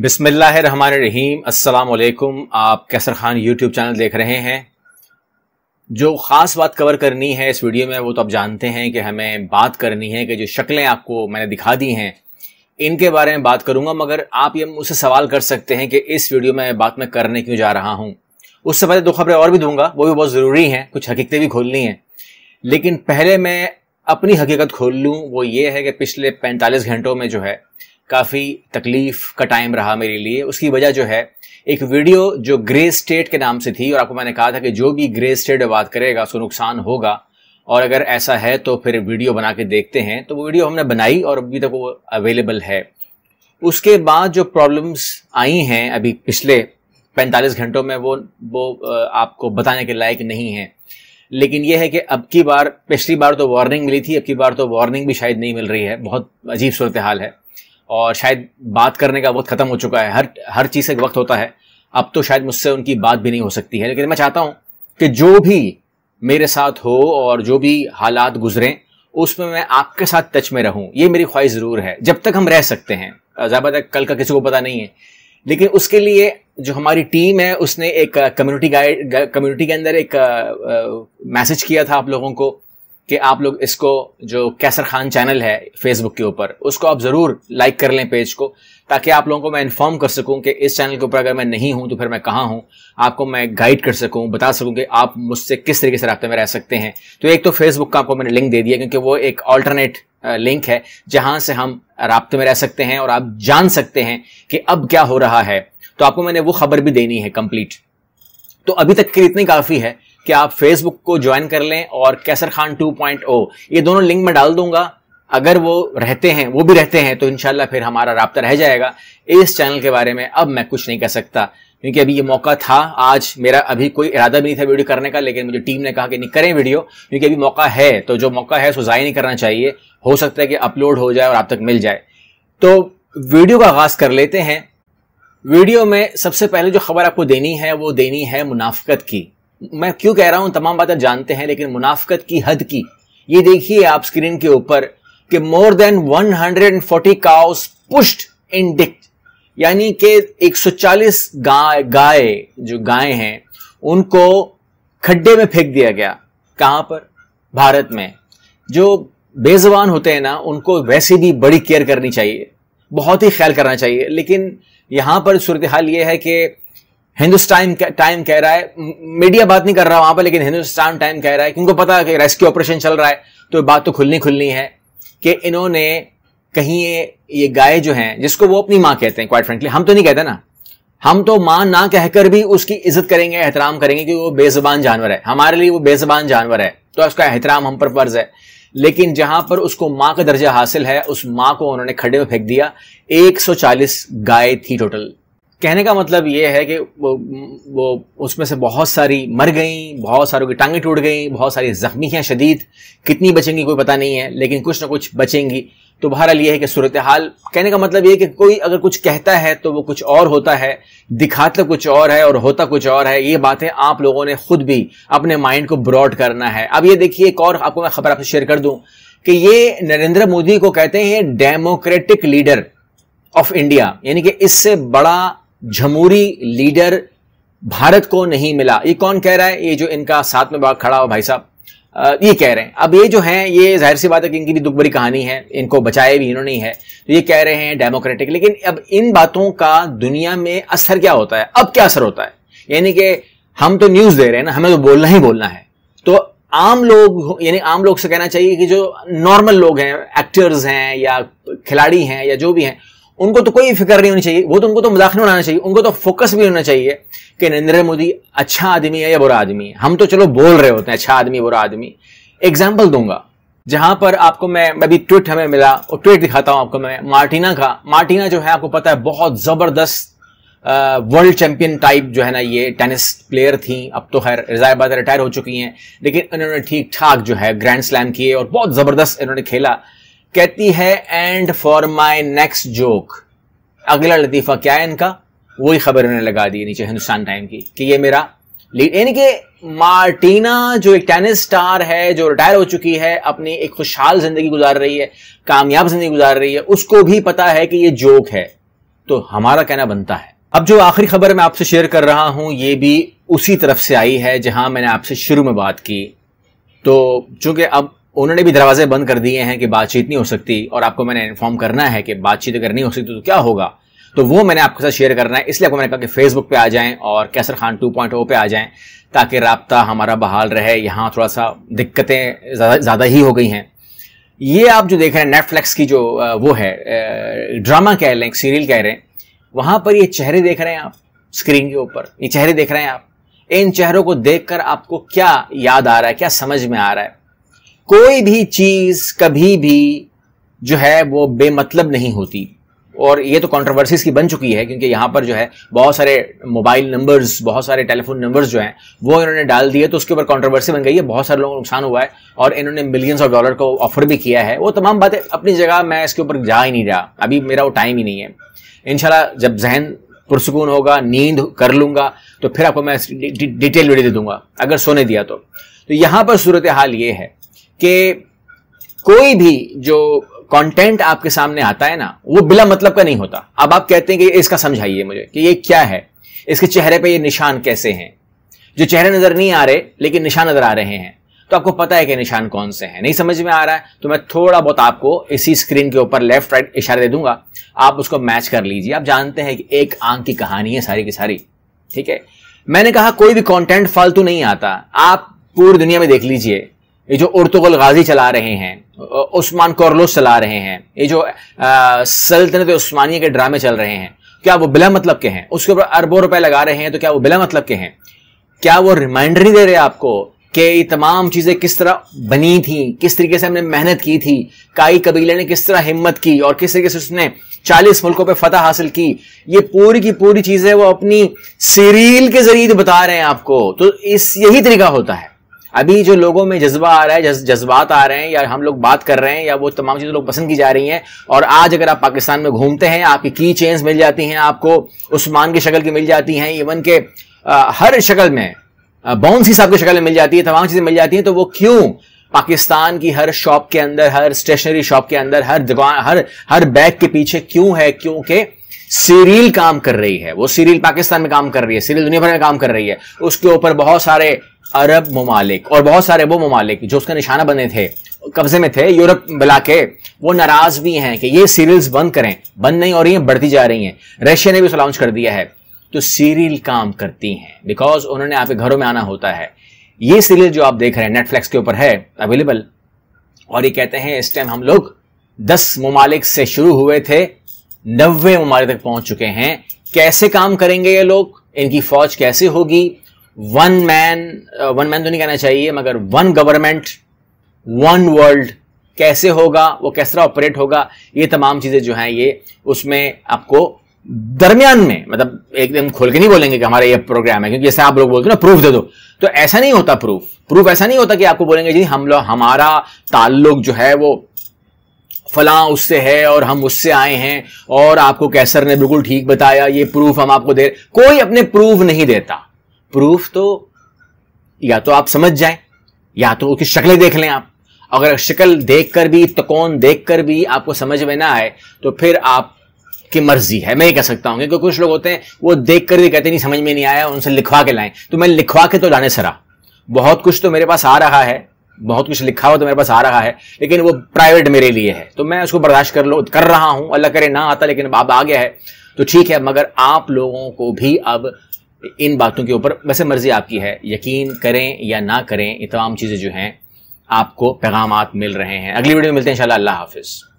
बिसमीम अल्लाम आप कैसर खान यूट्यूब चैनल देख रहे हैं जो ख़ास बात कवर करनी है इस वीडियो में वो तो आप जानते हैं कि हमें बात करनी है कि जो शक्लें आपको मैंने दिखा दी हैं इनके बारे में बात करूंगा मगर आप ये मुझसे सवाल कर सकते हैं कि इस वीडियो में बात मैं करने क्यों जा रहा हूँ उससे पहले दो खबरें और भी दूंगा वो भी बहुत ज़रूरी हैं कुछ हकीकतें भी खोलनी हैं लेकिन पहले मैं अपनी हकीकत खोल लूँ वो ये है कि पिछले पैंतालीस घंटों में जो है काफ़ी तकलीफ का टाइम रहा मेरे लिए उसकी वजह जो है एक वीडियो जो ग्रे स्टेट के नाम से थी और आपको मैंने कहा था कि जो भी ग्रे स्टेट बात करेगा उसको नुकसान होगा और अगर ऐसा है तो फिर वीडियो बना के देखते हैं तो वो वीडियो हमने बनाई और अभी तक वो अवेलेबल है उसके बाद जो प्रॉब्लम्स आई हैं अभी पिछले 45 घंटों में वो वो आपको बताने के लायक नहीं है लेकिन यह है कि अब की बार पिछली बार तो वार्निंग मिली थी अब की बार तो वार्निंग भी शायद नहीं मिल रही है बहुत अजीब सूरत हाल है और शायद बात करने का वक्त ख़त्म हो चुका है हर हर चीज़ का वक्त होता है अब तो शायद मुझसे उनकी बात भी नहीं हो सकती है लेकिन मैं चाहता हूँ कि जो भी मेरे साथ हो और जो भी हालात गुजरें उसमें मैं आपके साथ टच में रहूं ये मेरी ख्वाहिश ज़रूर है जब तक हम रह सकते हैं ज़्यादा कल का किसी को पता नहीं है लेकिन उसके लिए जो हमारी टीम है उसने एक कम्युनिटी गाइड कम्युनिटी के अंदर एक मैसेज किया था आप लोगों को कि आप लोग इसको जो कैसर खान चैनल है फेसबुक के ऊपर उसको आप ज़रूर लाइक कर लें पेज को ताकि आप लोगों को मैं इन्फॉर्म कर सकूं कि इस चैनल के ऊपर अगर मैं नहीं हूं तो फिर मैं कहाँ हूं आपको मैं गाइड कर सकूं बता सकूं कि आप मुझसे किस तरीके से रास्ते में रह सकते हैं तो एक तो फेसबुक का आपको मैंने लिंक दे दिया क्योंकि वो एक ऑल्टरनेट लिंक है जहां से हम रबते में रह सकते हैं और आप जान सकते हैं कि अब क्या हो रहा है तो आपको मैंने वो खबर भी देनी है कंप्लीट तो अभी तक के इतनी काफ़ी है कि आप फेसबुक को ज्वाइन कर लें और Qaiser Khan two point O ये दोनों लिंक में डाल दूंगा अगर वो रहते हैं वो भी रहते हैं तो इनशाला फिर हमारा रबता रह जाएगा इस चैनल के बारे में अब मैं कुछ नहीं कह सकता क्योंकि अभी ये मौका था आज मेरा अभी कोई इरादा भी नहीं था वीडियो करने का लेकिन मुझे टीम ने कहा कि नहीं करें वीडियो क्योंकि अभी मौका है तो जो मौका है उसको ज़ाया नहीं करना चाहिए हो सकता है कि अपलोड हो जाए और आप तक मिल जाए तो वीडियो का आगाज़ कर लेते हैं वीडियो में सबसे पहले जो खबर आपको देनी है वो देनी है मुनाफ्त की मैं क्यों कह रहा हूं तमाम बातें जानते हैं लेकिन मुनाफ्त की हद की ये देखिए आप स्क्रीन के ऊपर कि मोर देन 140 काउस पुष्ट इन डिक्ट यानी कि 140 गाय गाय जो गाय हैं उनको खड्डे में फेंक दिया गया कहां पर भारत में जो बेजबान होते हैं ना उनको वैसे भी बड़ी केयर करनी चाहिए बहुत ही ख्याल करना चाहिए लेकिन यहां पर सूरत हाल यह है कि हिंदुस्तान टाइम कह रहा है मीडिया बात नहीं कर रहा वहां पर लेकिन हिंदुस्तान टाइम कह रहा है क्योंकि पता है कि रेस्क्यू ऑपरेशन चल रहा है तो बात तो खुलनी खुलनी है कि इन्होंने कहीं ये ये गाय जो है जिसको वो अपनी माँ कहते हैं क्वाइट फ्रेंकली हम तो नहीं कहते ना हम तो माँ ना कहकर भी उसकी इज्जत करेंगे एहतराम करेंगे क्योंकि वो बेजबान जानवर है हमारे लिए वो बेजबान जानवर है तो उसका एहतराम हम पर फर्ज है लेकिन जहां पर उसको माँ का दर्जा हासिल है उस माँ को उन्होंने खड्डे में फेंक दिया 140 गाय थी टोटल कहने का मतलब ये है कि वो, वो उसमें से बहुत सारी मर गई बहुत सारों की टांगें टूट गई बहुत सारी जख्मी हैं शदीद कितनी बचेंगी कोई पता नहीं है लेकिन कुछ ना कुछ बचेंगी तो बहरहाल ये है कि सूरत हाल कहने का मतलब ये कि कोई अगर कुछ कहता है तो वो कुछ और होता है दिखाता कुछ और है और होता कुछ और है ये बातें आप लोगों ने खुद भी अपने माइंड को ब्रॉड करना है अब ये देखिए एक और आपको मैं खबर आपसे शेयर कर दूं कि ये नरेंद्र मोदी को कहते हैं डेमोक्रेटिक लीडर ऑफ इंडिया यानी कि इससे बड़ा जमहूरी लीडर भारत को नहीं मिला ये कौन कह रहा है ये जो इनका साथ में बाग खड़ा हो भाई साहब ये कह रहे हैं अब ये जो है ये जाहिर सी बात है कि इनकी भी दुख भरी कहानी है इनको बचाए भी इन्होंने है तो ये कह रहे हैं डेमोक्रेटिक लेकिन अब इन बातों का दुनिया में असर क्या होता है अब क्या असर होता है यानी कि हम तो न्यूज दे रहे हैं ना हमें तो बोलना ही बोलना है तो आम लोग यानी आम लोग से कहना चाहिए कि जो नॉर्मल लोग हैं एक्टर्स हैं या खिलाड़ी हैं या जो भी हैं उनको तो कोई फिक्र नहीं होनी चाहिए वो तो उनको तो मजाक नहीं उड़ाना चाहिए उनको तो फोकस भी होना चाहिए कि नरेंद्र मोदी अच्छा आदमी है या बुरा आदमी है हम तो चलो बोल रहे होते हैं अच्छा आदमी बुरा आदमी एग्जाम्पल दूंगा जहां पर आपको मैं अभी ट्विट हमें मिला और ट्विट दिखाता हूं आपको मैं मार्टिना का मार्टिना जो है आपको पता है बहुत जबरदस्त वर्ल्ड चैंपियन टाइप जो है ना ये टेनिस प्लेयर थी अब तो खैर रिजायबाद रिटायर हो चुकी हैं लेकिन इन्होंने ठीक ठाक जो है ग्रैंड स्लैम किए और बहुत जबरदस्त इन्होंने खेला कहती है and for my next joke अगला लतीफ़ा क्या है इनका वही खबर उन्होंने लगा दी नीचे हिंदुस्तान टाइम की कि ये मेरा लीड यानी कि मार्टिना जो एक टेनिस स्टार है जो रिटायर हो चुकी है अपनी एक खुशहाल जिंदगी गुजार रही है कामयाब जिंदगी गुजार रही है उसको भी पता है कि ये जोक है तो हमारा कहना बनता है अब जो आखिरी खबर मैं आपसे शेयर कर रहा हूं ये भी उसी तरफ से आई है जहां मैंने आपसे शुरू में बात की तो चूंकि अब उन्होंने भी दरवाजे बंद कर दिए हैं कि बातचीत नहीं हो सकती और आपको मैंने इन्फॉर्म करना है कि बातचीत अगर नहीं हो सकती तो क्या होगा तो वो मैंने आपके साथ शेयर करना है इसलिए आपको मैंने कहा कि फेसबुक पे आ जाएं और Qaiser Khan two O oh पे आ जाएं ताकि रबता हमारा बहाल रहे यहाँ थोड़ा सा दिक्कतें ज़्यादा ही हो गई हैं ये आप जो देख रहे हैं नेटफ्लिक्स की जो वो है ड्रामा कह लें सीरियल कह रहे हैं वहाँ पर ये चेहरे देख रहे हैं आप स्क्रीन के ऊपर ये चेहरे देख रहे हैं आप इन चेहरों को देखकर आपको क्या याद आ रहा है क्या समझ में आ रहा है कोई भी चीज कभी भी जो है वो बेमतलब नहीं होती और ये तो कॉन्ट्रोवर्सीज की बन चुकी है क्योंकि यहां पर जो है बहुत सारे मोबाइल नंबर्स बहुत सारे टेलीफोन नंबर्स जो हैं वो इन्होंने डाल दिए तो उसके ऊपर कॉन्ट्रोवर्सी बन गई है बहुत सारे लोगों को नुकसान हुआ है और इन्होंने मिलियंस ऑफ डॉलर को ऑफर भी किया है वो तमाम बातें अपनी जगह मैं इसके ऊपर जा ही नहीं रहा अभी मेरा वो टाइम ही नहीं है इनशाला जब जहन पुरसकून होगा नींद कर लूंगा तो फिर आपको मैं डिटेल वीडियो दे दूंगा अगर सोने दिया तो, तो पर सूरत हाल ये है कि कोई भी जो कंटेंट आपके सामने आता है ना वो बिला मतलब का नहीं होता अब आप कहते हैं कि इसका समझाइए मुझे कि ये क्या है इसके चेहरे पे ये निशान कैसे हैं जो चेहरे नजर नहीं आ रहे लेकिन निशान नजर आ रहे हैं तो आपको पता है कि निशान कौन से हैं नहीं समझ में आ रहा है तो मैं थोड़ा बहुत आपको इसी स्क्रीन के ऊपर लेफ्ट राइट इशारे दे दूंगा आप उसको मैच कर लीजिए आप जानते हैं कि एक आंख की कहानी है सारी की सारी ठीक है मैंने कहा कोई भी कंटेंट फालतू नहीं आता आप पूरी दुनिया में देख लीजिए ये जो उर्तुगल गाजी चला रहे हैं उस्मान कॉर्लोस चला रहे हैं ये जो सल्तनत उस्मानिया के ड्रामे चल रहे हैं क्या वो बिला मतलब के हैं उसके ऊपर अरबों रुपए लगा रहे हैं तो क्या वो बिला मतलब के हैं क्या वो रिमाइंडर ही दे रहे आपको कि ये तमाम चीज़ें किस तरह बनी थी किस तरीके से हमने मेहनत की थी काई कबीले ने किस तरह हिम्मत की और किस तरीके से उसने चालीस मुल्कों पे फतह हासिल की ये पूरी की पूरी चीज़ें वो अपनी सीरील के जरिए बता रहे हैं आपको तो इस यही तरीका होता है अभी जो लोगों में जज्बा आ रहा है जज्बात आ रहे हैं या हम लोग बात कर रहे हैं या वो तमाम चीज़ें लोग पसंद की जा रही हैं और आज अगर आप पाकिस्तान में घूमते हैं आपकी की चेन्स मिल जाती हैं आपको उस्मान की शक्ल की मिल जाती हैं इवन के आ, हर शक्ल में बाउंस हिसाब की शक्ल में मिल जाती है तमाम चीज़ें मिल जाती हैं तो वो क्यों पाकिस्तान की हर शॉप के अंदर हर स्टेशनरी शॉप के अंदर हर दुकान हर हर बैग के पीछे क्यों है क्योंकि सीरील काम कर रही है वो सीरील पाकिस्तान में काम कर रही है सीरील दुनिया भर में काम कर रही है उसके ऊपर बहुत सारे अरब ममालिक और बहुत सारे वो ममालिक जो उसका निशाना बने थे कब्जे में थे यूरोप मिला के वो नाराज भी हैं कि ये सीरील्स बंद करें बंद नहीं हो रही हैं बढ़ती जा रही हैं रशिया ने भी उसे लॉन्च कर दिया है तो सीरील काम करती हैं बिकॉज उन्होंने आपके घरों में आना होता है ये सीरियल जो आप देख रहे हैं नेटफ्लिक्स के ऊपर है अवेलेबल और ये कहते हैं इस टाइम हम लोग दस ममालिक से शुरू हुए थे नब्बे ममालिक तक पहुंच चुके हैं कैसे काम करेंगे ये लोग इनकी फौज कैसे होगी वन मैन वन मैन तो नहीं कहना चाहिए मगर वन गवर्नमेंट वन वर्ल्ड कैसे होगा वो कैसा ऑपरेट होगा ये तमाम चीज़ें जो हैं ये उसमें आपको दरमियान में मतलब एकदम खोल के नहीं बोलेंगे कि हमारा ये प्रोग्राम है क्योंकि जैसे आप लोग बोलते हो ना प्रूफ दे दो तो ऐसा नहीं होता प्रूफ प्रूफ ऐसा नहीं होता कि आपको बोलेंगे जी हम लोग हमारा ताल्लुक जो है वो फलां उससे है और हम उससे आए हैं और आपको कैसर ने बिल्कुल ठीक बताया ये प्रूफ हम आपको दे कोई अपने प्रूफ नहीं देता प्रूफ तो या तो आप समझ जाए या तो उसकी शक्लें देख लें आप अगर शक्ल देख कर भी तकोन देख कर भी आपको समझ में ना आए तो फिर आप की मर्जी है मैं ये कह सकता हूं क्योंकि कुछ लोग होते हैं वो देख कर भी कहते नहीं समझ में नहीं आया उनसे लिखवा के लाएं तो मैं लिखवा के तो लाने सरा बहुत कुछ तो मेरे पास आ रहा है बहुत कुछ लिखा हुआ तो मेरे पास आ रहा है लेकिन वो प्राइवेट मेरे लिए है तो मैं उसको बर्दाश्त कर लो कर रहा हूं अल्लाह करे ना आता लेकिन अब आ गया है तो ठीक है मगर आप लोगों को भी अब इन बातों के ऊपर वैसे मर्जी आपकी है यकीन करें या ना करें ये तमाम चीज़ें जो हैं आपको पैगाम मिल रहे हैं अगली वीडियो में मिलते हैं इंशाल्लाह अल्लाह हाफिज़